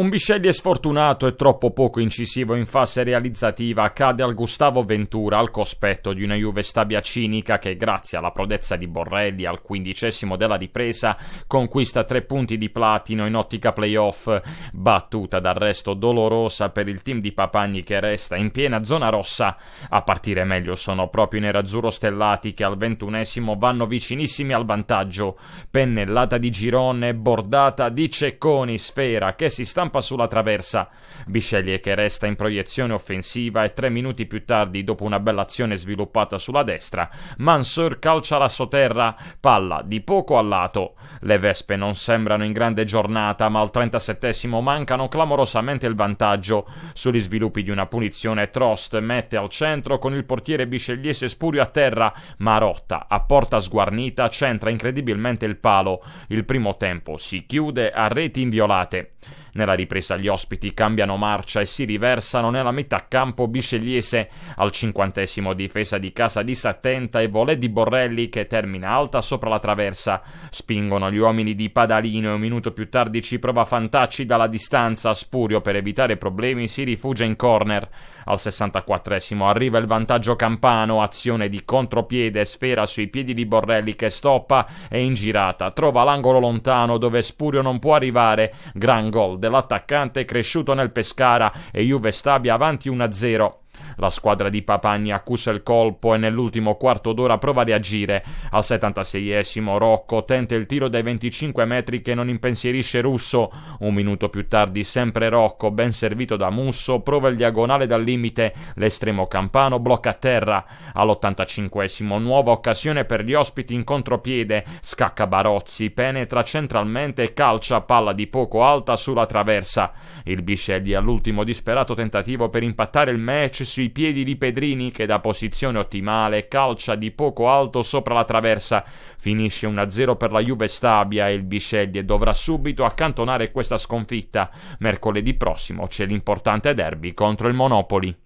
Un Biscelli sfortunato e troppo poco incisivo in fase realizzativa cade al Gustavo Ventura al cospetto di una Juve stabia cinica che grazie alla prodezza di Borrelli al quindicesimo della ripresa conquista tre punti di platino in ottica playoff, battuta dal resto dolorosa per il team di Papagni che resta in piena zona rossa. A partire meglio sono proprio i nerazzurro stellati che al ventunesimo vanno vicinissimi al vantaggio. Pennellata di Girone, bordata di Cecconi, sfera che si stampa campa sulla traversa. Bisceglie che resta in proiezione offensiva e tre minuti più tardi, dopo una bella azione sviluppata sulla destra, Mansur calcia la sotterra, palla di poco a lato. Le Vespe non sembrano in grande giornata, ma al 37 mancano clamorosamente il vantaggio. Sugli sviluppi di una punizione, Trost mette al centro con il portiere biscegliese spurio a terra, ma Rotta, a porta sguarnita, centra incredibilmente il palo. Il primo tempo si chiude a reti inviolate. Nella ripresa gli ospiti cambiano marcia e si riversano nella metà campo biscegliese. Al cinquantesimo difesa di casa disattenta e volè di Borrelli che termina alta sopra la traversa. Spingono gli uomini di Padalino e un minuto più tardi ci prova Fantacci dalla distanza. Spurio per evitare problemi si rifugia in corner. Al 64 arriva il vantaggio Campano, azione di contropiede, sfera sui piedi di Borrelli che stoppa e in girata trova l'angolo lontano dove Spurio non può arrivare. Gran gol del dell'attaccante cresciuto nel Pescara e Juve Stabia avanti 1-0. La squadra di Papagni accusa il colpo e nell'ultimo quarto d'ora prova a reagire. Al 76esimo Rocco tenta il tiro dai 25 metri che non impensierisce Russo. Un minuto più tardi sempre Rocco, ben servito da Musso, prova il diagonale dal limite. L'estremo campano blocca a terra. All'85esimo nuova occasione per gli ospiti in contropiede. Scacca Barozzi, penetra centralmente e calcia palla di poco alta sulla traversa. Il Biscelli all'ultimo disperato tentativo per impattare il match si sui piedi di Pedrini che da posizione ottimale calcia di poco alto sopra la traversa. Finisce 1-0 per la Juve Stabia e il Bisceglie dovrà subito accantonare questa sconfitta. Mercoledì prossimo c'è l'importante derby contro il Monopoli.